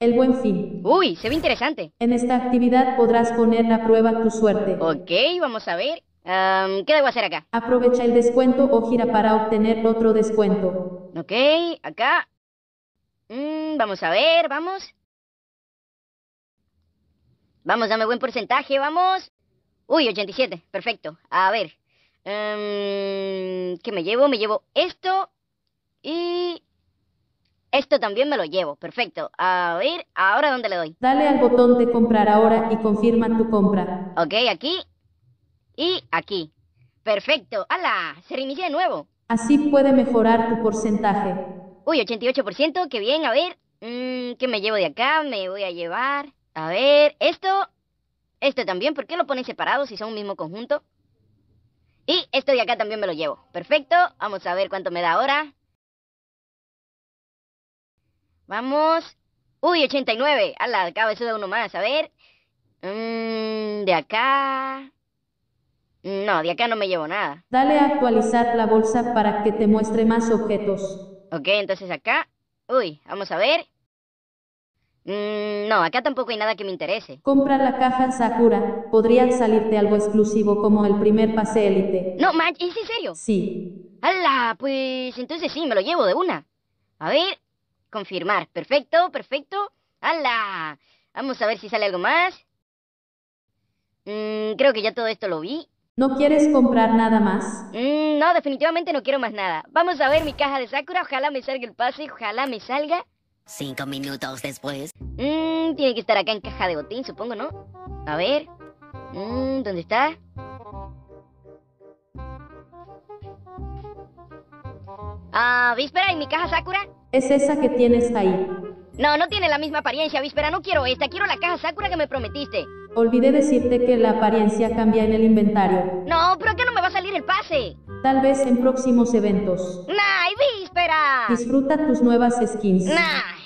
El buen fin. Uy, se ve interesante. En esta actividad podrás poner a prueba tu suerte. Ok, vamos a ver. ¿Qué debo hacer acá? Aprovecha el descuento o gira para obtener otro descuento. Ok, acá. Mm, vamos a ver, vamos. Vamos, dame buen porcentaje, vamos. Uy, 87, perfecto. A ver. ¿Qué me llevo? Me llevo esto y esto también me lo llevo. Perfecto. A ver, ¿ahora dónde le doy? Dale al botón de comprar ahora y confirma tu compra. Ok, aquí y aquí. Perfecto. ¡Hala! Se reinicia de nuevo. Así puede mejorar tu porcentaje. Uy, 88%. Qué bien. A ver, mm, ¿qué me llevo de acá? Me voy a llevar. A ver, esto. Esto también. ¿Por qué lo ponen separado si son un mismo conjunto? Y esto de acá también me lo llevo. Perfecto. Vamos a ver cuánto me da ahora. Vamos. Uy, 89. Hala, acabo eso de uno más. A ver. Mmm... de acá. No, de acá no me llevo nada. Dale a actualizar la bolsa para que te muestre más objetos. Ok, entonces acá. Uy, vamos a ver. Mmm... no, acá tampoco hay nada que me interese. Compra la caja en Sakura. Podría salirte algo exclusivo como el primer pase élite. No, si ¿es en serio? Sí. ¡Hala! Pues entonces sí, me lo llevo de una. A ver, Confirmar. Perfecto, perfecto. ¡Hala! Vamos a ver si sale algo más. Mm, creo que ya todo esto lo vi. ¿No quieres comprar nada más? Mm, no, definitivamente no quiero más nada. Vamos a ver mi caja de Sakura. Ojalá me salga el pase. Ojalá me salga. Cinco minutos después. Mmm, tiene que estar acá en caja de botín, supongo, ¿no? A ver. Mm, ¿dónde está? Ah, víspera en mi caja Sakura. Es esa que tienes ahí. No, no tiene la misma apariencia, víspera. No quiero esta. Quiero la caja Sakura que me prometiste. Olvidé decirte que la apariencia cambia en el inventario. No, pero que no me va a salir el pase. Tal vez en próximos eventos. ¡Nah, víspera! Disfruta tus nuevas skins. ¡Nah!